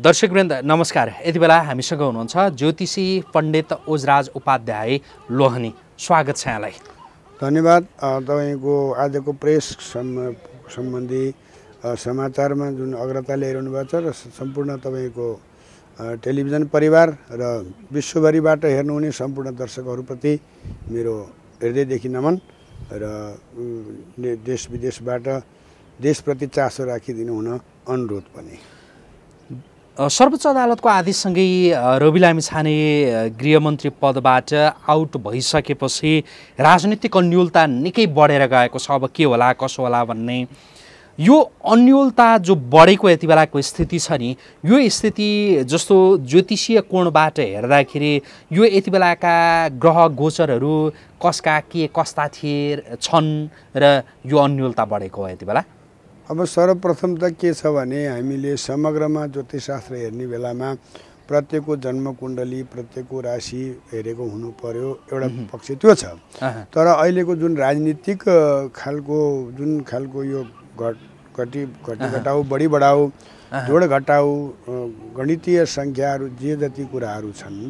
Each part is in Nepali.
दर्शक वृन्द नमस्कार यति बेला हामीसँग हुनुहुन्छ ज्योतिषी पण्डित ओजराज उपाध्याय लोहनी स्वागत छ यहाँलाई धन्यवाद तपाईँको आजको प्रेस सम्बन्धी समाचारमा जुन अग्रता ल्याइरहनु भएको छ र सम्पूर्ण तपाईँको टेलिभिजन परिवार र विश्वभरिबाट हेर्नुहुने सम्पूर्ण दर्शकहरूप्रति मेरो हृदयदेखि नमन र देश विदेशबाट देशप्रति चासो राखिदिनु हुन अनुरोध पनि सर्वोच्च अदालतको आदेशसँगै रवि लामी छाने गृहमन्त्री पदबाट आउट भइसकेपछि राजनीतिक अन्यलता निकै बढेर गएको छ अब के होला कसो होला भन्ने यो अन्यलता जो बढेको यति बेलाको स्थिति छ नि यो स्थिति जस्तो ज्योतिषीय कोणबाट हेर्दाखेरि यो यति बेलाका ग्रह गोचरहरू कसका के कस्ता थिए छन् र यो अन्यलता बढेको हो यति बेला अब सर्वप्रथम त के छ भने हामीले समग्रमा ज्योतिषशास्त्र हेर्ने बेलामा प्रत्येकको जन्म कुण्डली प्रत्येकको राशि हेरेको हुनु पर्यो एउटा पक्ष त्यो छ तर अहिलेको जुन राजनीतिक खालको जुन खालको यो घट घटी घटी घटाउ बढी बढाउ जोड घटाउ गणितीय सङ्ख्याहरू जे जति कुराहरू छन्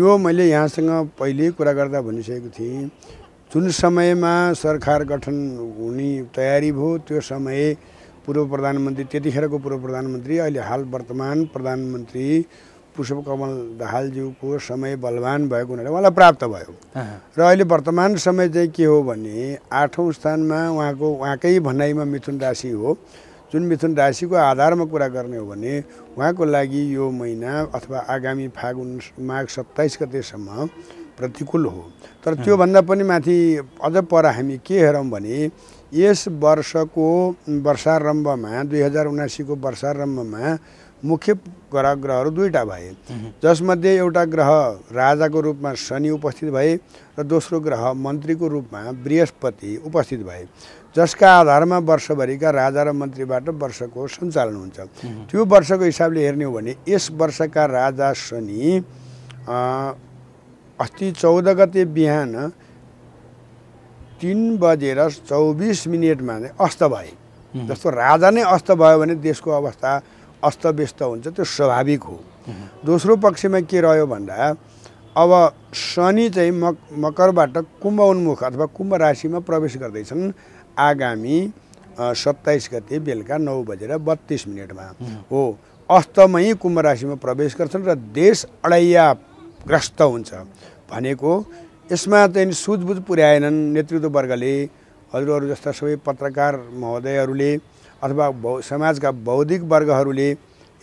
यो मैले यहाँसँग पहिल्यै कुरा गर्दा भनिसकेको थिएँ जुन समयमा सरकार गठन हुने तयारी भयो त्यो समय पूर्व प्रधानमन्त्री त्यतिखेरको पूर्व प्रधानमन्त्री अहिले हाल वर्तमान प्रधानमन्त्री पुष्पकमल दाहालज्यूको समय बलवान भएको हुनाले उहाँलाई प्राप्त भयो र अहिले वर्तमान समय चाहिँ के हो भने आठौँ स्थानमा उहाँको उहाँकै भनाइमा मिथुन राशि हो जुन मिथुन राशिको आधारमा कुरा गर्ने हो भने उहाँको लागि यो महिना अथवा आगामी फागुन माघ सत्ताइस गतेसम्म प्रतिकूल हो तर त्योभन्दा पनि माथि अझ पर हामी के हेरौँ भने यस वर्षको वर्षारम्भमा दुई हजार उनासीको वर्षारम्भमा मुख्य ग्रह ग्रहहरू दुईवटा भए जसमध्ये एउटा ग्रह राजाको रूपमा शनि उपस्थित भए र दोस्रो ग्रह मन्त्रीको रूपमा बृहस्पति उपस्थित भए जसका आधारमा वर्षभरिका राजा र मन्त्रीबाट वर्षको सञ्चालन हुन्छ त्यो वर्षको हिसाबले हेर्ने हो भने यस वर्षका राजा शनि अस्ति चौध गते बिहान तिन बजेर चौबिस मिनटमा चाहिँ अस्त भए जस्तो राजा नै अस्त भयो भने देशको अवस्था अस्तव्यस्त हुन्छ त्यो स्वाभाविक हो दोस्रो पक्षमा के रह्यो भन्दा अब शनि चाहिँ मक मकरबाट कुम्भ उन्मुख अथवा कुम्भ राशिमा प्रवेश गर्दैछन् आगामी सत्ताइस गते बेलुका नौ बजेर बत्तिस मिनटमा हो अस्तमै कुम्भ राशिमा प्रवेश गर्छन् र देश अडैया ग्रस्त हुन्छ भनेको यसमा चाहिँ सुझबुझ पुर्याएनन् नेतृत्ववर्गले हजुरहरू जस्ता सबै पत्रकार महोदयहरूले अथवा बौ समाजका बौद्धिक वर्गहरूले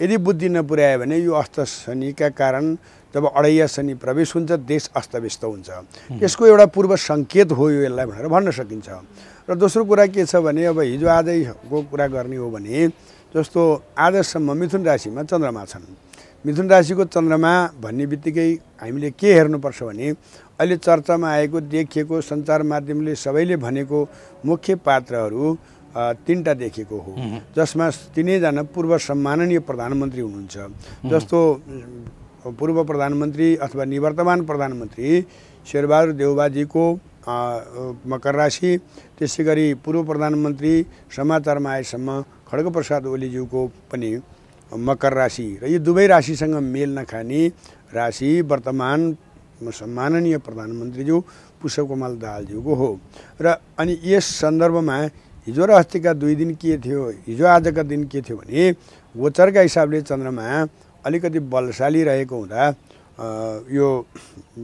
यदि बुद्धि नपुर्यायो भने यो अस्त शनिका कारण जब अढैया शनि प्रवेश हुन्छ देश अस्तव्यस्त हुन्छ यसको एउटा पूर्व सङ्केत हो यो यसलाई भनेर भन्न सकिन्छ र दोस्रो कुरा के छ भने अब हिजो आजको कुरा गर्ने हो भने जस्तो आजसम्म मिथुन राशिमा चन्द्रमा छन् मिथुन राशिको चन्द्रमा भन्ने बित्तिकै हामीले के हेर्नुपर्छ भने अहिले चर्चामा आएको देखिएको सञ्चार माध्यमले सबैले भनेको मुख्य पात्रहरू तिनवटा देखिएको हो जसमा तिनैजना पूर्व सम्माननीय प्रधानमन्त्री हुनुहुन्छ जस्तो पूर्व प्रधानमन्त्री अथवा निवर्तमान प्रधानमन्त्री शेरबहादुर देवबाजीको मकर राशि त्यसै गरी पूर्व प्रधानमन्त्री समाचारमा आएसम्म खड्ग प्रसाद ओलीज्यूको पनि मकर राशि र यो दुवै राशिसँग मेल नखाने राशि वर्तमान सम्माननीय प्रधानमन्त्रीज्यू पुष्पकमल दाहालज्यूको हो र अनि यस सन्दर्भमा हिजो र अस्तिका दुई दिन के थियो हिजो आजका दिन के थियो भने गोचरका हिसाबले चन्द्रमा अलिकति बलशाली रहेको हुँदा यो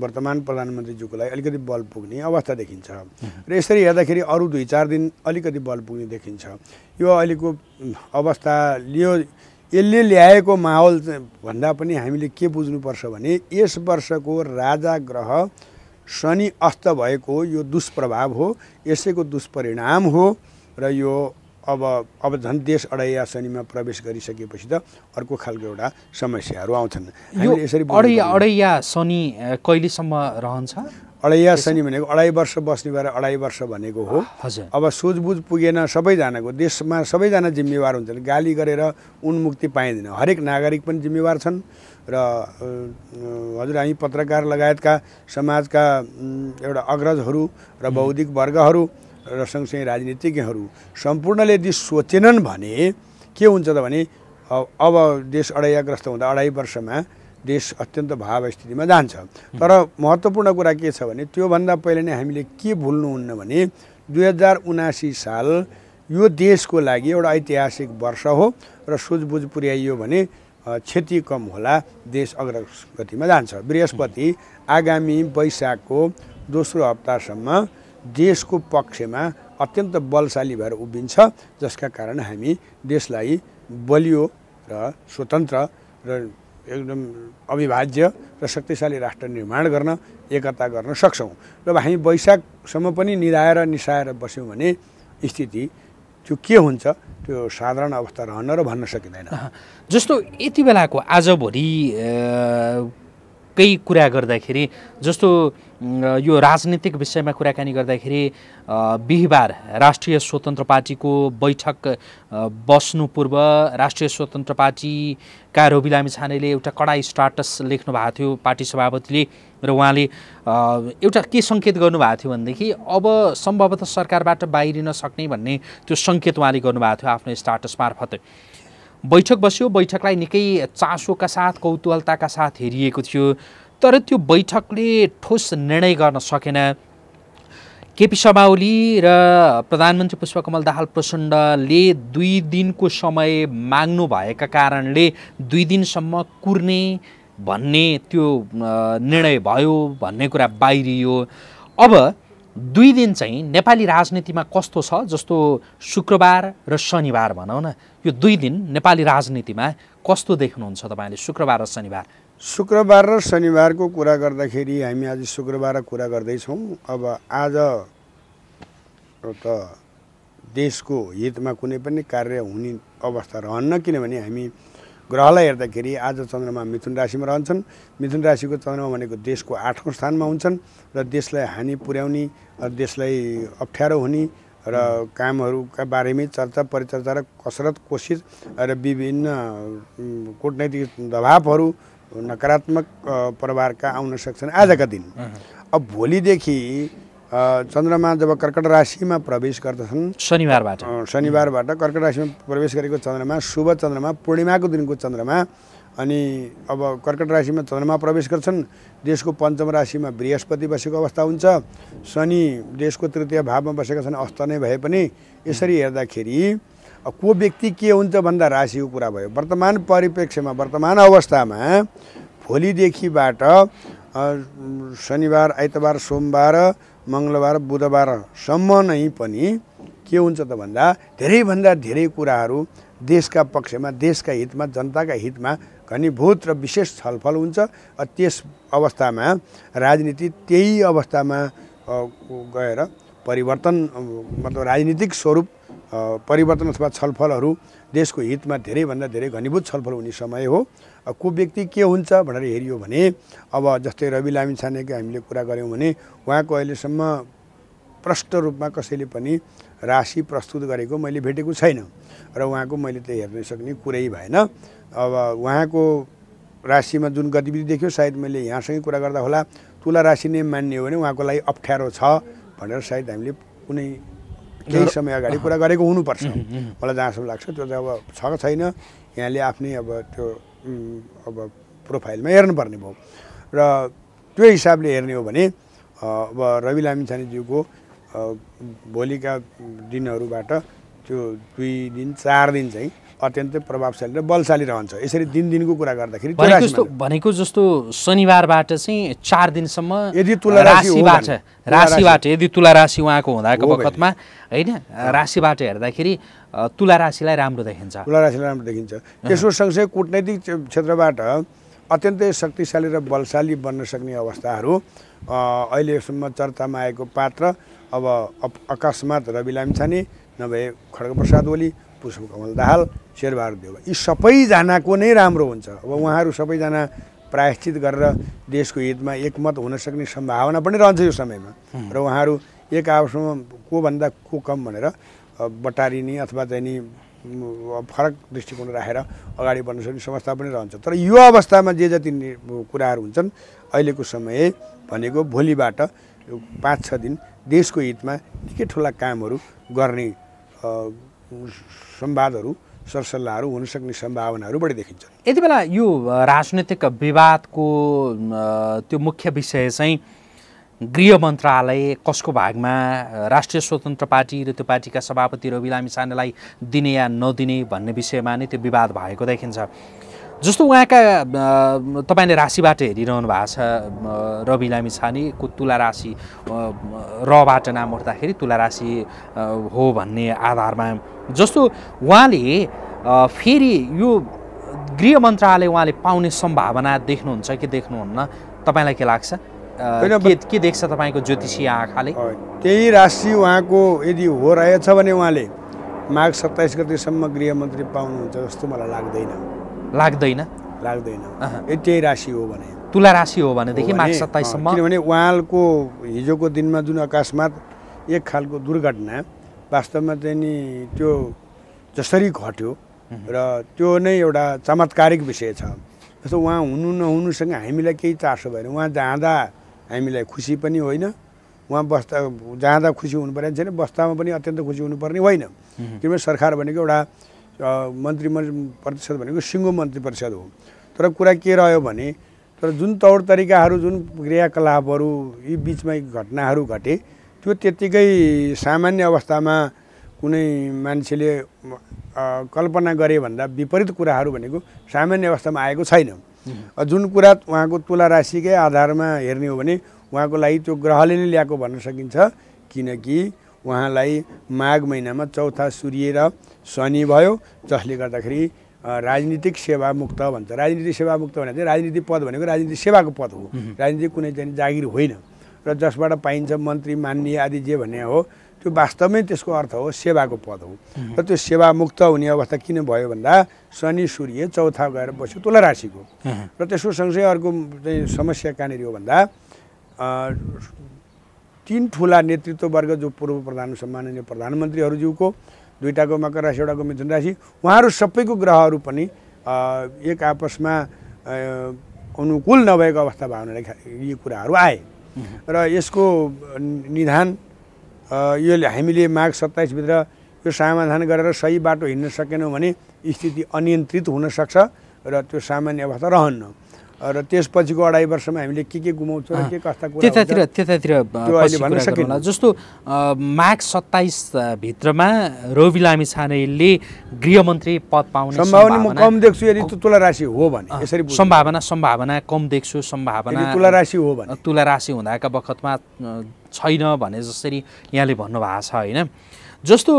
वर्तमान प्रधानमन्त्रीज्यूको लागि अलिकति बल पुग्ने अवस्था देखिन्छ र यसरी हेर्दाखेरि अरू दुई चार दिन अलिकति बल पुग्ने देखिन्छ यो अहिलेको अवस्था लियो यसले ल्याएको माहौल भन्दा पनि हामीले के बुझ्नुपर्छ भने यस वर्षको राजा ग्रह शनि अस्त भएको यो दुष्प्रभाव हो यसैको दुष्परिणाम हो र यो अब अब झन् देश अडैया शनिमा प्रवेश गरिसकेपछि त अर्को खालको एउटा समस्याहरू आउँछन् यसरी अडैया अडैया शनि कहिलेसम्म रहन्छ अढैया शनि भनेको अढाई वर्ष बस्ने भएर अढाई वर्ष भनेको हो हजुर अब सोझबुझ पुगेन सबैजनाको देशमा सबैजना जिम्मेवार हुन्छन् गाली गरेर उन्मुक्ति पाइँदैन हरेक नागरिक पनि जिम्मेवार छन् र हजुर हामी पत्रकार लगायतका समाजका एउटा अग्रजहरू र बौद्धिक वर्गहरू र सँगसँगै राजनीतिज्ञहरू सम्पूर्णले यदि सोचेनन् भने के हुन्छ त भने अब देश अडायाग्रस्त हुँदा अढाई वर्षमा देश अत्यन्त भाव स्थितिमा जान्छ तर महत्त्वपूर्ण कुरा के छ भने त्योभन्दा पहिले नै हामीले के भुल्नुहुन्न भने दुई हजार उनासी साल यो देशको लागि एउटा ऐतिहासिक वर्ष हो र सुझबुझ पुर्याइयो भने क्षति कम होला देश अग्रगतिमा जान्छ बृहस्पति आगामी वैशाखको दोस्रो हप्तासम्म देशको पक्षमा अत्यन्त बलशाली भएर उभिन्छ जसका कारण हामी देशलाई बलियो र स्वतन्त्र र एकदम अविभाज्य र शक्तिशाली राष्ट्र निर्माण गर्न एकता गर्न सक्छौँ र हामी वैशाखसम्म पनि निधाएर निसाएर बस्यौँ भने स्थिति त्यो के हुन्छ त्यो साधारण अवस्था रहन र भन्न सकिँदैन जस्तो यति बेलाको आजभोलि कै कुरा गर्दाखेरि जस्तो यो राजनीतिक विषयमा कुराकानी गर्दाखेरि बिहिबार राष्ट्रिय स्वतन्त्र पार्टीको बैठक बस्नु पूर्व राष्ट्रिय स्वतन्त्र पार्टीका रवि लामिछानेले एउटा कडा स्टाटस लेख्नु भएको थियो पार्टी सभापतिले र उहाँले एउटा के सङ्केत गर्नुभएको थियो भनेदेखि अब सम्भवतः सरकारबाट बाहिरिन सक्ने भन्ने त्यो सङ्केत उहाँले गर्नुभएको थियो आफ्नो स्टाटस मार्फत बैठक बस्यो बैठकलाई निकै चासोका साथ कौतूहलताका साथ हेरिएको थियो तर त्यो बैठकले ठोस निर्णय गर्न सकेन केपी ओली र प्रधानमन्त्री पुष्पकमल दाहाल प्रचण्डले दुई दिनको समय माग्नु भएका कारणले दुई दिनसम्म कुर्ने भन्ने त्यो निर्णय भयो भन्ने कुरा बाहिरियो अब दुई दिन चाहिँ नेपाली राजनीतिमा कस्तो छ जस्तो शुक्रबार र शनिबार भनौँ न यो दुई दिन नेपाली राजनीतिमा कस्तो देख्नुहुन्छ तपाईँले शुक्रबार र शनिबार शुक्रबार र शनिबारको कुरा गर्दाखेरि हामी आज शुक्रबार कुरा गर्दैछौँ अब आज त देशको हितमा कुनै पनि कार्य हुने अवस्था रहन्न किनभने हामी ग्रहलाई हेर्दाखेरि आज चन्द्रमा मिथुन राशिमा रहन्छन् मिथुन राशिको चन्द्रमा भनेको देशको आठौँ स्थानमा हुन्छन् र देशलाई हानि पुर्याउने र देशलाई अप्ठ्यारो हुने र कामहरूका बारेमै चर्चा परिचर्चा र कसरत कोसिस र विभिन्न कुटनैतिक दबावहरू नकारात्मक प्रभावका आउन सक्छन् आजका दिन अब भोलिदेखि चन्द्रमा जब कर्कट राशिमा प्रवेश गर्दछन् शनिबारबाट शनिबारबाट कर्कट राशिमा प्रवेश गरेको चन्द्रमा शुभ चन्द्रमा पूर्णिमाको दिनको चन्द्रमा अनि अब कर्कट राशिमा चन्द्रमा प्रवेश गर्छन् देशको पञ्चम राशिमा बृहस्पति बसेको अवस्था हुन्छ शनि देशको तृतीय भावमा बसेका छन् अस्त नै भए पनि यसरी हेर्दाखेरि को व्यक्ति के हुन्छ भन्दा राशिको कुरा भयो वर्तमान परिप्रेक्ष्यमा वर्तमान अवस्थामा भोलिदेखिबाट शनिबार आइतबार सोमबार मङ्गलबार बुधबारसम्म नै पनि के हुन्छ त भन्दा धेरैभन्दा धेरै कुराहरू देशका पक्षमा देशका हितमा जनताका हितमा घनीभूत र विशेष छलफल हुन्छ त्यस अवस्थामा राजनीति त्यही अवस्थामा गएर परिवर्तन मतलब राजनीतिक स्वरूप परिवर्तन अथवा छलफलहरू देशको हितमा धेरैभन्दा धेरै घनीभूत छलफल हुने समय हो को व्यक्ति के हुन्छ भनेर हेरियो भने अब जस्तै रवि लामी छानेको हामीले कुरा गऱ्यौँ भने उहाँको अहिलेसम्म प्रष्ट रूपमा कसैले पनि राशि प्रस्तुत गरेको मैले भेटेको छैन र उहाँको मैले त हेर्न सक्ने कुरै भएन अब उहाँको राशिमा जुन गतिविधि देख्यो सायद मैले यहाँसँगै कुरा गर्दा होला तुला राशि नै मान्ने हो भने उहाँको लागि अप्ठ्यारो छ भनेर सायद हामीले कुनै केही समय अगाडि कुरा गरेको हुनुपर्छ मलाई जहाँसम्म लाग्छ त्यो त अब छ छैन यहाँले आफ्नै अब त्यो अब प्रोफाइलमा हेर्नुपर्ने भयो र त्यो हिसाबले हेर्ने हो भने अब रवि लामिछानेज्यूको भोलिका दिनहरूबाट त्यो दुई दिन चार दिन चाहिँ अत्यन्तै प्रभावशाली र बलशाली रहन्छ यसरी दिनदिनको कुरा गर्दाखेरि भनेको जस्तो शनिबारबाट चाहिँ चार दिनसम्म यदि तुला राशिबाट राशिबाट यदि तुला राशि उहाँको हुँदाको बखतमा होइन राशिबाट हेर्दाखेरि तुला राशिलाई राम्रो देखिन्छ तुला राशिलाई राम्रो देखिन्छ त्यसको सँगसँगै कुटनैतिक क्षेत्रबाट अत्यन्तै शक्तिशाली र बलशाली बन्न सक्ने अवस्थाहरू अहिलेसम्म चर्चामा आएको पात्र अब अकस्मात रवि लाम्छाने नभए खड्ग प्रसाद ओली पुष्प कमल दाहाल शेरबहादुर देउवा यी सबैजनाको नै राम्रो हुन्छ अब उहाँहरू सबैजना प्रायश्चित गरेर देशको हितमा एकमत हुन सक्ने सम्भावना पनि रहन्छ यो समयमा र उहाँहरू एक आपसमा कोभन्दा को कम भनेर बटारिने अथवा चाहिँ नि फरक दृष्टिकोण राखेर अगाडि बढ्न सक्ने समस्या पनि रहन्छ तर यो अवस्थामा जे जति कुराहरू हुन्छन् अहिलेको समय भनेको भोलिबाट पाँच छ दिन देशको हितमा निकै ठुला कामहरू गर्ने संवादहरू सरसल्लाहहरू हुनसक्ने सम्भावनाहरू बढी देखिन्छन् यति बेला यो राजनैतिक विवादको त्यो मुख्य विषय चाहिँ गृह मन्त्रालय कसको भागमा राष्ट्रिय स्वतन्त्र पार्टी र त्यो पार्टीका सभापति रवि लामिछानेलाई दिने या नदिने भन्ने विषयमा नै त्यो विवाद भएको देखिन्छ जस्तो उहाँका तपाईँले राशिबाट हेरिरहनु भएको छ रवि लामी छानेको तुला राशि रबाट नाम उठ्दाखेरि तुला राशि हो भन्ने आधारमा जस्तो उहाँले फेरि यो गृह मन्त्रालय उहाँले पाउने सम्भावना देख्नुहुन्छ कि देख्नुहुन्न तपाईँलाई के लाग्छ के, के देख्छ तपाईँको ज्योतिषीय आँखाले त्यही राशि उहाँको यदि हो रहेछ भने उहाँले माघ सत्ताइस गतिसम्म गृहमन्त्री पाउनुहुन्छ जस्तो मलाई लाग्दैन लाग्दैन लाग्दैन यति राशि हो भने तुला राशि हो भनेदेखि माघ सत्ताइससम्म किनभने उहाँको हिजोको दिनमा जुन अकस्मात एक खालको दुर्घटना वास्तवमा चाहिँ नि त्यो जसरी घट्यो र त्यो नै एउटा चमत्कारिक विषय छ जस्तो उहाँ हुनु नहुनुसँग हामीलाई केही चासो भएन उहाँ जाँदा हामीलाई खुसी पनि होइन उहाँ बस्दा जाँदा खुसी हुनुपर्ने छैन बस्दामा पनि अत्यन्त खुसी हुनुपर्ने होइन किनभने सरकार भनेको एउटा मन्त्री परिषद भनेको सिङ्गो मन्त्री परिषद हो तर कुरा के रह्यो भने तर जुन तौर तरिकाहरू जुन क्रियाकलापहरू यी बिचमा घटनाहरू घटे त्यो त्यत्तिकै सामान्य अवस्थामा कुनै मान्छेले कल्पना गरे भन्दा विपरीत कुराहरू भनेको सामान्य अवस्थामा आएको छैन जुन कुरा उहाँको तुला राशिकै आधारमा हेर्ने हो भने उहाँको लागि त्यो ग्रहले नै ल्याएको भन्न सकिन्छ किनकि उहाँलाई माघ महिनामा चौथा सूर्य र शनि भयो जसले गर्दाखेरि राजनीतिक सेवामुक्त भन्छ राजनीतिक सेवामुक्त भने चाहिँ राजनीतिक पद भनेको राजनीतिक सेवाको पद हो राजनीतिक कुनै चाहिँ जागिर होइन र जसबाट पाइन्छ मन्त्री मान्य आदि जे भन्ने हो त्यो वास्तवमै त्यसको अर्थ हो सेवाको पद हो र त्यो सेवामुक्त हुने अवस्था किन भयो भन्दा शनि सूर्य चौथा गएर बस्यो तुला राशिको र त्यसको सँगसँगै अर्को चाहिँ समस्या कहाँनिर हो भन्दा तिन ठुला नेतृत्ववर्ग जो पूर्व प्रधान सम्माननीय प्रधानमन्त्रीहरूज्यूको दुईवटाको मकर राशि एउटाको मिथुन राशि उहाँहरू सबैको ग्रहहरू पनि एक आपसमा अनुकूल नभएको अवस्था भावनाले यी कुराहरू आए र यसको निधान यो हामीले माघ सत्ताइसभित्र यो समाधान गरेर सही बाटो हिँड्न सकेनौँ भने स्थिति अनियन्त्रित हुनसक्छ र त्यो सामान्य अवस्था रहन्न र त्यसपछिको अढाई वर्षमा हामीले के के गुमाउँछौँ के कस्ता कुरा त्यतातिर त्यतातिर भन्न सकिन्छ जस्तो माघ सत्ताइस भित्रमा रवि लामी छानेले गृहमन्त्री पद पाउने सम्भावना म कम देख्छु यदि तुला राशि हो भने यसरी सम्भावना सम्भावना कम देख्छु सम्भावना तुला राशि हो भने तुला राशि हुँदाका बखतमा छैन भने जसरी यहाँले भन्नुभएको छ होइन जस्तो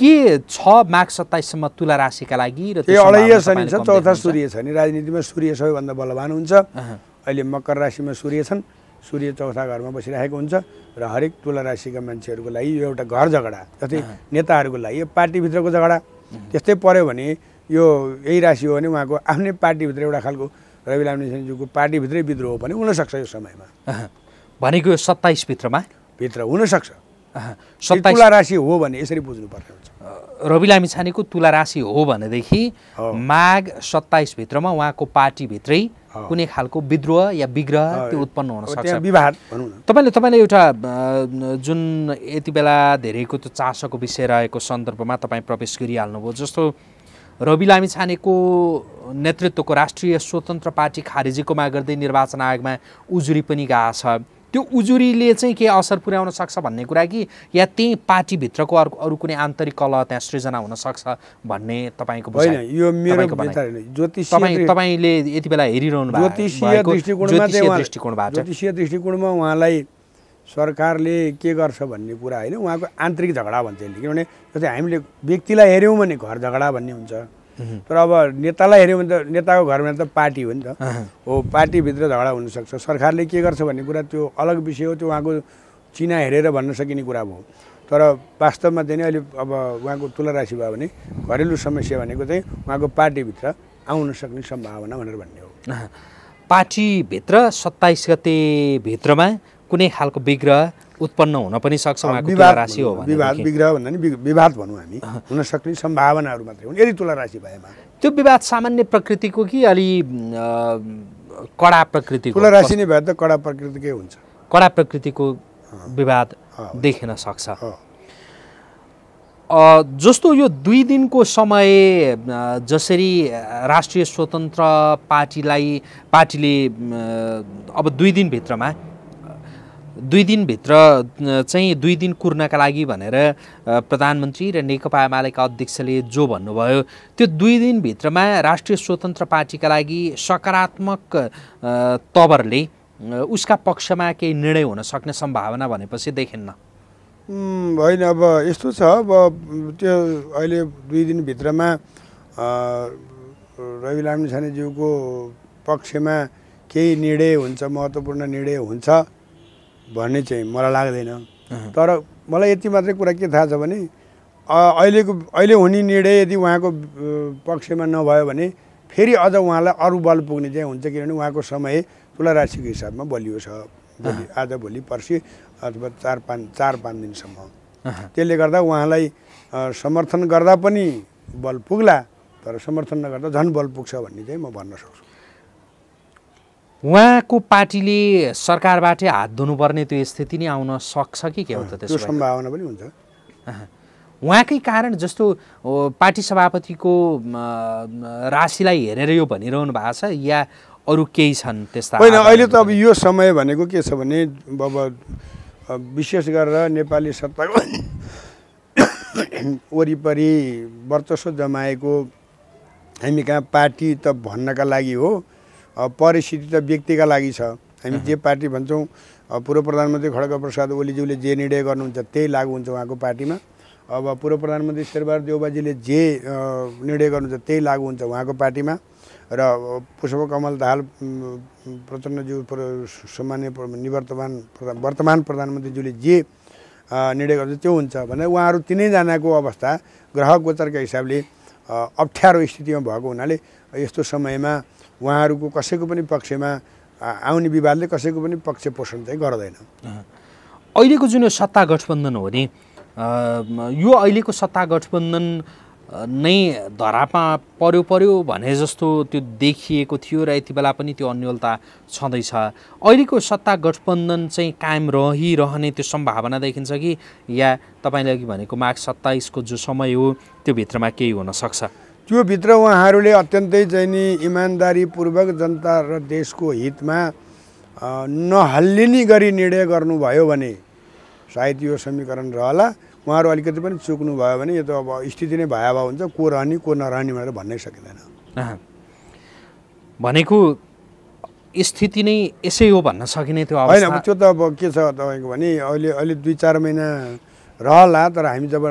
के छ माघ सत्ताइससम्म तुला राशिका लागि र अढैय शनि छ चौथा सूर्य छ नि राजनीतिमा सूर्य सबैभन्दा बलवान हुन्छ अहिले मकर राशिमा सूर्य छन् सूर्य चौथा घरमा बसिरहेको हुन्छ र हरेक तुला राशिका मान्छेहरूको लागि यो एउटा घर झगडा जस्तै नेताहरूको लागि यो पार्टीभित्रको झगडा त्यस्तै पऱ्यो भने यो यही राशि हो भने उहाँको आफ्नै पार्टीभित्र एउटा खालको रवि लामिनेसनज्यूको पार्टीभित्रै विद्रोह हो भने हुनसक्छ यो समयमा भनेको यो सत्ताइसभित्रमा भित्र हुनसक्छ तुला राशि हो भने यसरी पर्ने हुन्छ रवि लामिछानेको तुला राशि हो भनेदेखि माघ सत्ताइस भित्रमा उहाँको पार्टीभित्रै कुनै खालको विद्रोह या विग्रह त्यो उत्पन्न हुन सक्छ विवाद तपाईँले तपाईँले एउटा जुन यति बेला धेरैको त्यो चासोको विषय रहेको सन्दर्भमा तपाईँ प्रवेश गरिहाल्नुभयो जस्तो रवि लामिछानेको नेतृत्वको राष्ट्रिय स्वतन्त्र पार्टी खारेजीको माग गर्दै निर्वाचन आयोगमा उजुरी पनि गएको छ त्यो उजुरीले चाहिँ केही असर पुर्याउन सक्छ भन्ने कुरा कि या त्यही पार्टीभित्रको अर्को अरू कुनै आन्तरिक कलह त्यहाँ सृजना हुनसक्छ भन्ने तपाईँको तपाईँले यति बेला हेरिरहनु भएको ज्योतिषीय दृष्टिकोणमा उहाँलाई सरकारले के गर्छ भन्ने कुरा होइन उहाँको आन्तरिक झगडा भन्छ किनभने जस्तै हामीले व्यक्तिलाई हेऱ्यौँ भने घर झगडा भन्ने हुन्छ तर अब नेतालाई हेऱ्यो भने त नेताको घरमा त पार्टी हो नि त हो पार्टीभित्र झगडा हुनसक्छ सरकारले के गर्छ भन्ने कुरा त्यो अलग विषय हो त्यो उहाँको चिना हेरेर भन्न सकिने कुरा हो तर वास्तवमा चाहिँ अहिले अब उहाँको तुला राशि भयो भने घरेलु समस्या भनेको चाहिँ उहाँको पार्टीभित्र आउन सक्ने सम्भावना भनेर भन्ने हो पार्टीभित्र सत्ताइस गतेभित्रमा कुनै खालको विग्रह उत्पन्न हुन पनि सक्छ उहाँको तुला राशि हो विवाद विग्रह भन्दा नि विवाद भनौँ हामी हुन सक्ने सम्भावनाहरू मात्रै हुन् यदि तुला राशि भएमा त्यो विवाद सामान्य प्रकृतिको कि अलि कडा प्रकृतिको तुला राशि नै भए त कडा प्रकृतिकै हुन्छ कडा प्रकृतिको विवाद देखिन सक्छ जस्तो यो दुई दिनको समय जसरी राष्ट्रिय स्वतन्त्र पार्टीलाई पार्टीले अब दुई दिनभित्रमा दुई दिनभित्र चाहिँ दुई दिन कुर्नका लागि भनेर प्रधानमन्त्री र नेकपा एमालेका अध्यक्षले जो भन्नुभयो त्यो दुई दिनभित्रमा राष्ट्रिय स्वतन्त्र पार्टीका लागि सकारात्मक तवरले उसका पक्षमा केही निर्णय हुन सक्ने सम्भावना भनेपछि देखिन्न होइन अब यस्तो छ अब त्यो अहिले दुई दिनभित्रमा रवि लामिछानेज्यूको पक्षमा केही निर्णय हुन्छ महत्त्वपूर्ण निर्णय हुन्छ भन्ने चाहिँ मलाई लाग्दैन तर मलाई यति मात्रै कुरा के थाहा छ भने अहिलेको अहिले हुने निर्णय यदि उहाँको पक्षमा नभयो भने फेरि अझ उहाँलाई अरू बल पुग्ने चाहिँ हुन्छ किनभने उहाँको समय तुला राशिको हिसाबमा बलियो छ आज भोलि पर्सि अथवा चार पाँच चार पाँच दिनसम्म त्यसले गर्दा उहाँलाई समर्थन गर्दा पनि बल पुग्ला तर समर्थन नगर्दा झन् बल पुग्छ भन्ने चाहिँ म भन्न सक्छु उहाँको पार्टीले सरकारबाटै हात धुनुपर्ने त्यो स्थिति नै आउन सक्छ कि के हुन्छ त त्यो सम्भावना पनि हुन्छ उहाँकै कारण जस्तो पार्टी सभापतिको राशिलाई हेरेर यो भनिरहनु भएको छ या अरू केही छन् त्यस्ता होइन अहिले त अब यो समय भनेको के छ भने अब विशेष गरेर नेपाली सत्ता वरिपरि वर्चस्व जमाएको हामी कहाँ पार्टी त भन्नका लागि हो परिस्थिति त व्यक्तिका लागि छ हामी जे पार्टी भन्छौँ पूर्व प्रधानमन्त्री खड्ग प्रसाद ओलीज्यूले जे निर्णय गर्नुहुन्छ त्यही लागु हुन्छ उहाँको पार्टीमा अब पूर्व प्रधानमन्त्री शेरबहादुर देउबाजीले जे निर्णय गर्नुहुन्छ त्यही लागु हुन्छ उहाँको पार्टीमा र पुष्पकमल दाहाल प्रचण्डज्यू सामान्य निवर्तमान प्रधान वर्तमान प्रधानमन्त्रीज्यूले जे निर्णय गर्छ त्यो हुन्छ भने उहाँहरू तिनैजनाको अवस्था ग्रह गोचरका हिसाबले अप्ठ्यारो स्थितिमा भएको हुनाले यस्तो समयमा उहाँहरूको कसैको पनि पक्षमा आउने विवादले कसैको पनि पक्ष पोषण चाहिँ गर्दैन अहिलेको जुन यो सत्ता गठबन्धन हो नि यो अहिलेको सत्ता गठबन्धन नै धरापा पर्यो पर्यो भने जस्तो त्यो देखिएको थियो र यति बेला पनि त्यो अन्यलता छँदैछ अहिलेको सत्ता गठबन्धन चाहिँ कायम रहिरहने त्यो सम्भावना देखिन्छ कि या तपाईँले अघि भनेको माघ सत्ताइसको जो समय हो त्यो भित्रमा केही हुनसक्छ त्योभित्र उहाँहरूले अत्यन्तै चाहिँ नि इमान्दारीपूर्वक जनता र देशको हितमा नहल्लिने गरी निर्णय गर्नुभयो भने सायद यो समीकरण रहला उहाँहरू अलिकति पनि चुक्नु भयो भने यो त अब स्थिति नै भयावह हुन्छ को रहने को नरहने भनेर भन्नै सकिँदैन भनेको स्थिति नै यसै हो भन्न सकिने त्यो होइन अब त्यो त अब के छ तपाईँको भने अहिले अहिले दुई चार महिना रहला तर हामी जब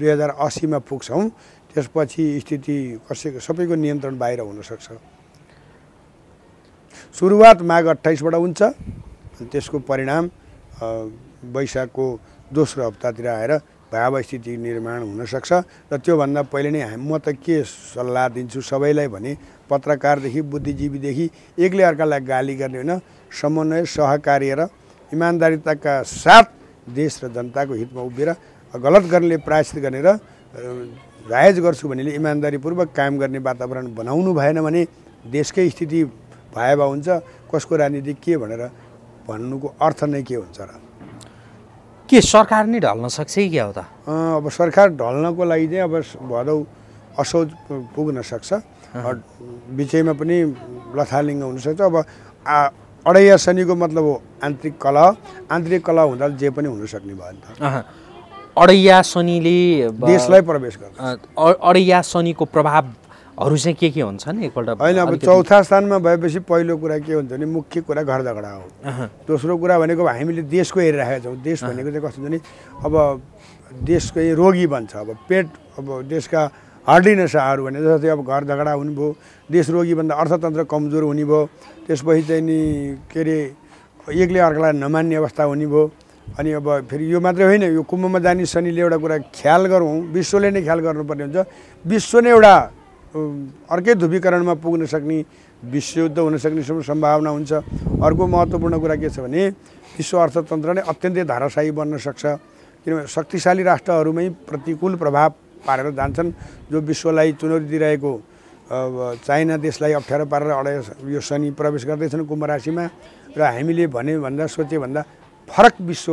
दुई हजार असीमा पुग्छौँ त्यसपछि स्थिति कसैको सबैको नियन्त्रण बाहिर हुनसक्छ सुरुवात माघ अट्ठाइसबाट हुन्छ त्यसको परिणाम वैशाखको दोस्रो हप्तातिर आएर भयावह स्थिति निर्माण हुनसक्छ र त्योभन्दा पहिले नै म त के सल्लाह दिन्छु सबैलाई भने पत्रकारदेखि बुद्धिजीवीदेखि एक्लै अर्कालाई गाली गर्ने होइन समन्वय सहकार्य र इमान्दारिताका साथ देश र जनताको हितमा उभिएर गलत गर्नेले प्रायश्चित र राइज गर्छु भनेले इमान्दारीपूर्वक काम गर्ने वातावरण बनाउनु भएन भने देशकै स्थिति भए हुन्छ कसको राजनीति के भनेर भन्नुको अर्थ नै के हुन्छ र के सरकार नै ढल्न सक्छ कि क्या हो त अब सरकार ढल्नको लागि चाहिँ अब भदौ असोज पुग्न सक्छ विषयमा पनि लथालिङ्ग हुनसक्छ अब अडैया शनिको मतलब हो आन्तरिक कला आन्तरिक कला हुँदा जे पनि हुनसक्ने भयो नि त अडैया शनिले देशलाई प्रवेश गर्छ अडैया शनिको प्रभावहरू चाहिँ के के हुन्छन् एकपल्ट होइन अब चौथा स्थानमा भएपछि पहिलो कुरा के हुन्छ भने मुख्य कुरा घर झगडा हो दोस्रो कुरा भनेको हामीले देशको हेरिरहेका छौँ देश भनेको चाहिँ कस्तो हुन्छ भने अब देशको रोगी भन्छ अब पेट अब देशका हार्डी नसाहरू भने जस्तै अब घर झगडा हुनुभयो देश रोगी भन्दा अर्थतन्त्र कमजोर हुने भयो त्यसपछि चाहिँ नि के अरे एक्लै अर्कालाई नमान्ने अवस्था हुने भयो अनि अब फेरि यो मात्रै होइन यो कुम्भमा जाने शनिले एउटा कुरा ख्याल गरौँ विश्वले नै ख्याल गर्नुपर्ने हुन्छ विश्व नै एउटा अर्कै धुवीकरणमा पुग्न सक्ने विश्वयुद्ध हुनसक्ने सम्भावना हुन्छ अर्को महत्त्वपूर्ण कुरा के छ भने विश्व अर्थतन्त्र नै अत्यन्तै धाराशाही बन्न सक्छ किनभने शक्तिशाली राष्ट्रहरूमै प्रतिकूल प्रभाव पारेर जान्छन् जो विश्वलाई चुनौती दिइरहेको चाइना देशलाई अप्ठ्यारो पारेर अडा यो शनि प्रवेश गर्दैछन् कुम्भ राशिमा र हामीले भने भन्दा सोचे भन्दा फरक विश्व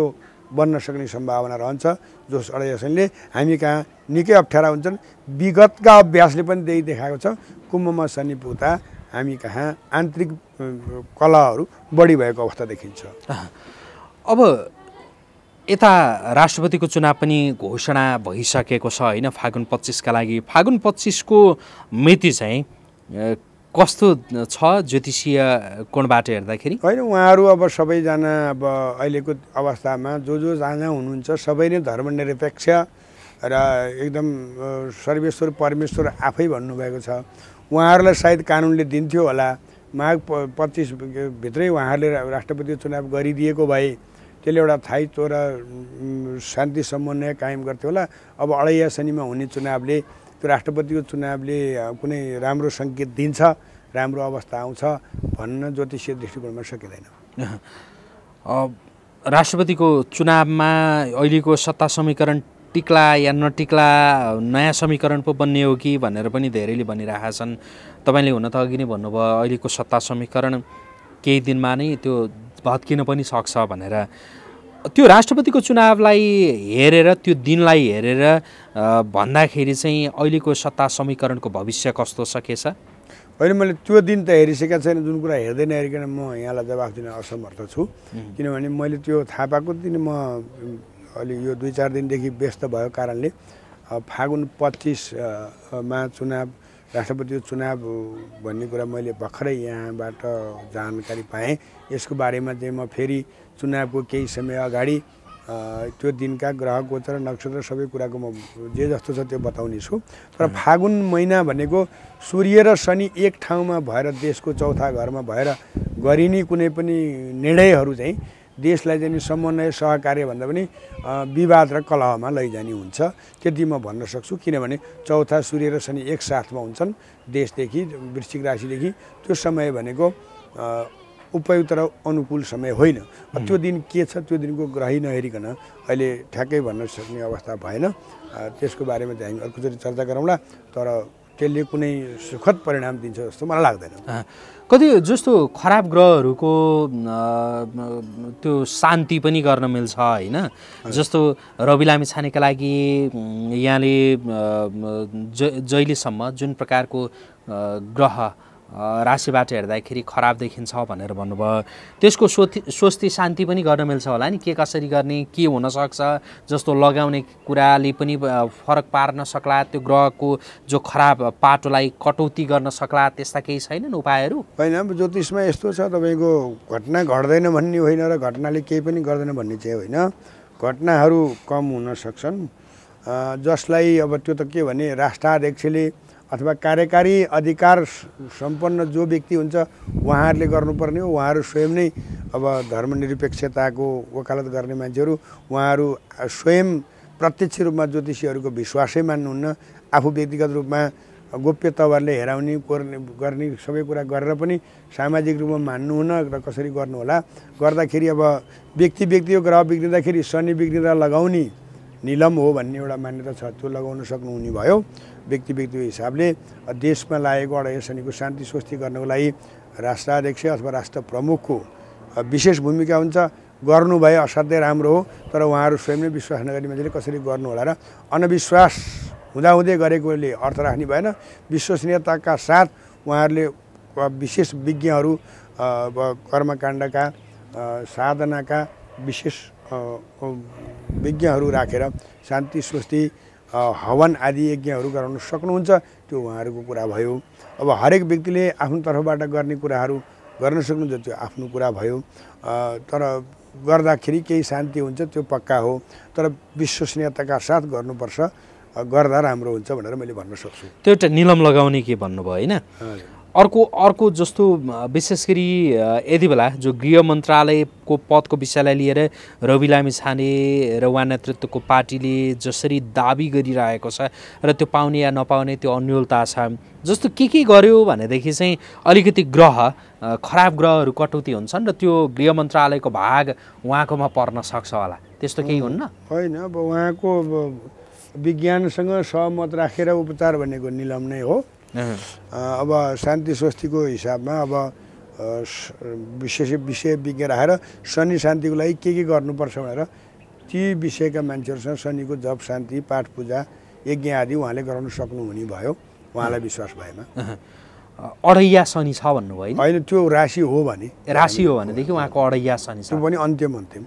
बन्न सक्ने सम्भावना रहन्छ जोस अडयसनले हामी कहाँ निकै अप्ठ्यारा हुन्छन् विगतका अभ्यासले पनि त्यही देखाएको छ कुम्भमा शनि पुग्दा हामी कहाँ आन्तरिक कलाहरू बढी भएको अवस्था देखिन्छ अब यता राष्ट्रपतिको चुनाव पनि घोषणा भइसकेको छ होइन फागुन पच्चिसका लागि फागुन पच्चिसको मिति चाहिँ कस्तो छ ज्योतिषीय कोणबाट हेर्दाखेरि होइन उहाँहरू अब सबैजना अब अहिलेको अवस्थामा जो जो जहाँ जहाँ हुनुहुन्छ सबै नै धर्मनिरपेक्ष र एकदम सर्वेश्वर परमेश्वर आफै भन्नुभएको छ उहाँहरूलाई सायद कानुनले दिन्थ्यो होला माघ प पच्चिसभित्रै उहाँहरूले राष्ट्रपति चुनाव गरिदिएको भए त्यसले एउटा थाइ र शान्ति समन्वय कायम गर्थ्यो होला अब अढैया शनिमा हुने चुनावले राष्ट्रपतिको चुनावले कुनै राम्रो सङ्केत दिन्छ राम्रो अवस्था आउँछ भन्न ज्योतिषीय दृष्टिकोणमा सकिँदैन राष्ट्रपतिको चुनावमा अहिलेको सत्ता समीकरण टिक्ला या नटिक्ला नयाँ समीकरण पो बन्ने हो कि भनेर पनि धेरैले भनिरहेका छन् तपाईँले हुन त अघि नै भन्नुभयो अहिलेको सत्ता समीकरण केही दिनमा नै त्यो भत्किन पनि सक्छ भनेर त्यो राष्ट्रपतिको चुनावलाई हेरेर त्यो दिनलाई हेरेर भन्दाखेरि चाहिँ अहिलेको सत्ता समीकरणको भविष्य कस्तो सकेछ अहिले मैले त्यो दिन त हेरिसकेका छैन जुन कुरा हेर्दै नहेरिकन म यहाँलाई जवाफ दिन असमर्थ छु किनभने मैले त्यो थाहा पाएको दिन म अहिले यो दुई चार दिनदेखि व्यस्त भएको कारणले फागुन पच्चिसमा चुनाव राष्ट्रपति चुनाव भन्ने कुरा मैले भर्खरै यहाँबाट जानकारी पाएँ यसको बारेमा चाहिँ म फेरि चुनावको केही समय अगाडि त्यो दिनका ग्रह गोचर नक्षत्र सबै कुराको म जे जस्तो छ त्यो बताउने छु तर फागुन महिना भनेको सूर्य र शनि एक ठाउँमा भएर देशको चौथा घरमा भएर गरिने कुनै पनि निर्णयहरू चाहिँ देशलाई चाहिँ समन्वय सहकार्य भन्दा पनि विवाद र कलहमा लैजाने हुन्छ त्यति म भन्न सक्छु किनभने चौथा सूर्य र शनि एकसाथमा हुन्छन् देशदेखि वृश्चिक राशिदेखि त्यो समय भनेको उपयुक्त र अनुकूल समय होइन त्यो दिन के छ त्यो दिनको ग्रही नहेरिकन अहिले ठ्याक्कै भन्न सक्ने अवस्था भएन त्यसको बारेमा चाहिँ हामी अर्कोचोटि चर्चा गरौँला तर त्यसले कुनै सुखद परिणाम दिन्छ जस्तो मलाई लाग्दैन कति जस्तो खराब ग्रहहरूको त्यो शान्ति पनि गर्न मिल्छ होइन जस्तो रवि लामी छानेका लागि यहाँले जहिलेसम्म जुन प्रकारको ग्रह राशिबाट हेर्दाखेरि खराब देखिन्छ भनेर भन्नुभयो त्यसको स्वती स्वस्ति शान्ति पनि गर्न मिल्छ होला नि के कसरी गर्ने के हुनसक्छ जस्तो लगाउने कुराले पनि फरक पार्न सक्ला त्यो ग्रहको जो खराब पाटोलाई कटौती गर्न सक्ला त्यस्ता केही छैनन् उपायहरू होइन ज्योतिषमा यस्तो छ तपाईँको घटना घट्दैन भन्ने होइन र घटनाले केही पनि गर्दैन भन्ने चाहिँ होइन घटनाहरू कम हुन सक्छन् जसलाई अब त्यो त के भने राष्ट्राध्यक्षले अथवा कार्यकारी अधिकार सम्पन्न जो व्यक्ति हुन्छ उहाँहरूले गर्नुपर्ने हो उहाँहरू स्वयं नै अब धर्मनिरपेक्षताको वकालत गर्ने मान्छेहरू उहाँहरू स्वयं प्रत्यक्ष रूपमा ज्योतिषीहरूको विश्वासै मान्नुहुन्न आफू व्यक्तिगत रूपमा गोप्य तवरले हेराउने कोर्ने गर्ने सबै कुरा गरेर पनि सामाजिक रूपमा मान्नुहुन्न र कसरी गर्नुहोला गर्दाखेरि अब व्यक्ति व्यक्तिको ग्रह बिग्रिँदाखेरि शनि बिग्रिँदा लगाउने निलम हो भन्ने एउटा मान्यता छ त्यो लगाउन सक्नुहुने भयो व्यक्ति व्यक्तिको हिसाबले देशमा लागेको यसरीको शान्ति स्वस्ति गर्नको लागि राष्ट्राध्यक्ष अथवा राष्ट्र प्रमुखको विशेष भूमिका हुन्छ गर्नु भए असाध्यै राम्रो हो तर उहाँहरू स्वयं नै विश्वास नगर्ने मान्छेले कसरी गर्नु होला र अन्धविश्वास हुँदाहुँदै गरेकोले अर्थ राख्ने भएन विश्वसनीयताका साथ उहाँहरूले विशेष विज्ञहरू कर्मकाण्डका साधनाका विशेष विज्ञहरू राखेर शान्ति स्वस्ति हवन आदि यज्ञहरू गराउन सक्नुहुन्छ त्यो उहाँहरूको कुरा भयो अब हरेक व्यक्तिले आफ्नो तर्फबाट गर्ने कुराहरू गर्न सक्नुहुन्छ त्यो आफ्नो कुरा भयो तर गर्दाखेरि केही शान्ति हुन्छ त्यो पक्का हो तर विश्वसनीयताका साथ गर्नुपर्छ गर्दा राम्रो हुन्छ भनेर मैले भन्न सक्छु त्यो एउटा निलम लगाउने के भन्नुभयो होइन अर्को अर्को जस्तो विशेष गरी यति बेला जो गृह मन्त्रालयको पदको विषयलाई लिएर रवि लामी छाने र उहाँ नेतृत्वको पार्टीले जसरी दाबी गरिरहेको छ र त्यो पाउने या नपाउने त्यो अन्यलता छ जस्तो के के गर्यो भनेदेखि चाहिँ अलिकति ग्रह खराब ग्रहहरू कटौती हुन्छन् र त्यो गृह मन्त्रालयको भाग उहाँकोमा पर्न सक्छ होला त्यस्तो केही हुन्न होइन अब उहाँको विज्ञानसँग सहमत राखेर उपचार भनेको निलम नै हो अब शान्ति स्वस्तिको हिसाबमा अब विशेष विषय विज्ञ राखेर शनि शान्तिको लागि के के गर्नुपर्छ भनेर ती विषयका मान्छेहरूसँग शनिको जप शान्ति पाठ पूजा यज्ञ आदि उहाँले गराउन सक्नुहुने भयो उहाँलाई विश्वास भएमा अढैया शनि छ भन्नुभयो होइन त्यो राशि हो भने राशि हो भनेदेखि उहाँको अढैया शनि छ पनि अन्त्यम अन्त्यम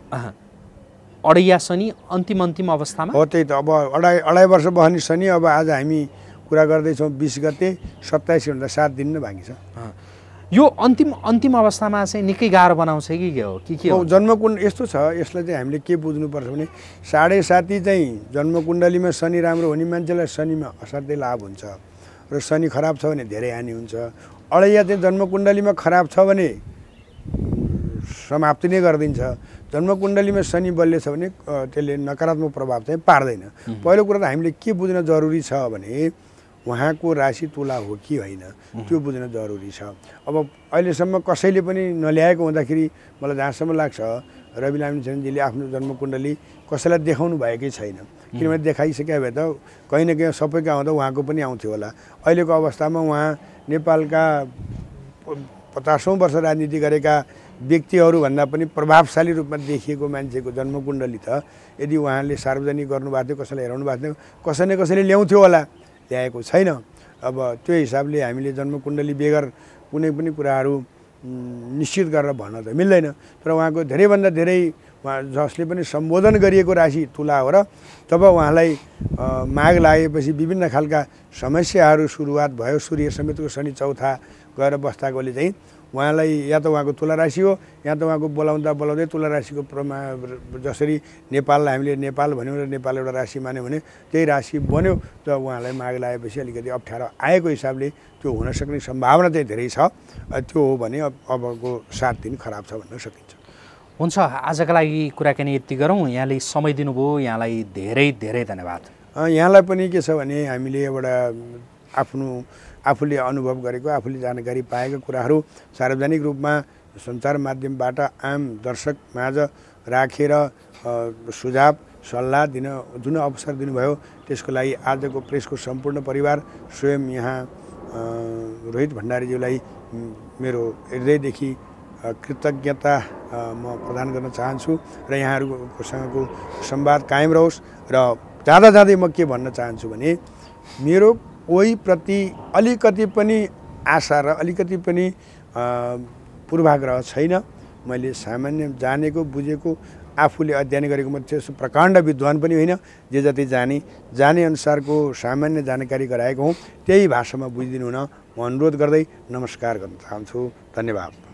अढैया शनि अन्तिम अन्तिम अवस्थामा हो त्यही त अब अढाई अढाई वर्ष बहने शनि अब आज हामी कुरा गर्दैछौँ बिस गते सत्ताइस घन्टा सात दिन नै बाँकी छ यो अन्तिम अन्तिम अवस्थामा चाहिँ निकै गाह्रो बनाउँछ कि के हो कि के हो जन्मकुण्ड यस्तो छ यसलाई चाहिँ हामीले के बुझ्नुपर्छ भने साढे साती चाहिँ जन्मकुण्डलीमा शनि राम्रो हुने मान्छेलाई शनिमा असाध्यै लाभ हुन्छ र शनि खराब छ भने धेरै हानि हुन्छ अडैया चाहिँ जन्मकुण्डलीमा खराब छ भने समाप्ति नै गरिदिन्छ जन्मकुण्डलीमा शनि बलियो छ भने त्यसले नकारात्मक प्रभाव चाहिँ पार्दैन पहिलो कुरा त हामीले के बुझ्न जरुरी छ भने उहाँको राशि तुला हो कि होइन त्यो बुझ्न जरुरी छ अब अहिलेसम्म कसैले पनि नल्याएको हुँदाखेरि मलाई जहाँसम्म लाग्छ रवि लामिछानेजीले आफ्नो जन्मकुण्डली कसैलाई देखाउनु भएकै छैन किनभने देखाइसके भए त कहीँ न कहीँ सबैका आउँदा उहाँको पनि आउँथ्यो होला अहिलेको अवस्थामा उहाँ नेपालका पचासौँ वर्ष राजनीति गरेका व्यक्तिहरूभन्दा पनि प्रभावशाली रूपमा देखिएको मान्छेको जन्मकुण्डली त यदि उहाँले सार्वजनिक गर्नुभएको थियो कसैलाई हेराउनु भएको थियो कसै न कसैले ल्याउँथ्यो होला ल्याएको छैन अब त्यो हिसाबले हामीले जन्मकुण्डली बेगर कुनै पनि कुराहरू निश्चित गरेर भन्न त मिल्दैन तर उहाँको धेरैभन्दा धेरै उहाँ जसले पनि सम्बोधन गरिएको राशि तुला हो र तब उहाँलाई माग लागेपछि विभिन्न खालका समस्याहरू सुरुवात भयो सूर्य समेतको शनि चौथा गएर बस्दाकोले चाहिँ उहाँलाई या त उहाँको तुला राशि हो या त उहाँको बोलाउँदा बोलाउँदै तुला राशिको प्रमा जसरी नेपाललाई हामीले नेपाल भन्यौँ र नेपाल एउटा राशि मान्यौँ भने त्यही राशि बन्यो त उहाँलाई माग लगाएपछि अलिकति अप्ठ्यारो आएको हिसाबले त्यो हुनसक्ने सम्भावना चाहिँ धेरै छ त्यो हो भने अबको सात दिन खराब छ भन्न सकिन्छ हुन्छ आजका लागि कुराकानी यति गरौँ यहाँले समय दिनुभयो यहाँलाई धेरै धेरै धन्यवाद यहाँलाई पनि के छ भने हामीले एउटा आफ्नो आफूले अनुभव गरेको आफूले जानकारी पाएका कुराहरू सार्वजनिक रूपमा सञ्चार माध्यमबाट आम दर्शक माझ राखेर सुझाव सल्लाह दिन जुन अवसर दिनुभयो त्यसको लागि आजको प्रेसको सम्पूर्ण परिवार स्वयं यहाँ रोहित भण्डारीज्यूलाई मेरो हृदयदेखि कृतज्ञता म प्रदान गर्न चाहन्छु र यहाँहरूसँगको संवाद कायम रहोस् र जाँदा जाँदै म के भन्न चाहन्छु भने मेरो कोहीप्रति अलिकति पनि आशा र अलिकति पनि पूर्वाग्रह छैन मैले सामान्य जानेको बुझेको आफूले अध्ययन गरेको मात्रै त्यस्तो प्रकाण्ड विद्वान पनि होइन जे जति जाने जाने अनुसारको सामान्य जानकारी गराएको हुँ त्यही भाषामा बुझिदिनु हुन म अनुरोध गर्दै नमस्कार गर्न चाहन्छु धन्यवाद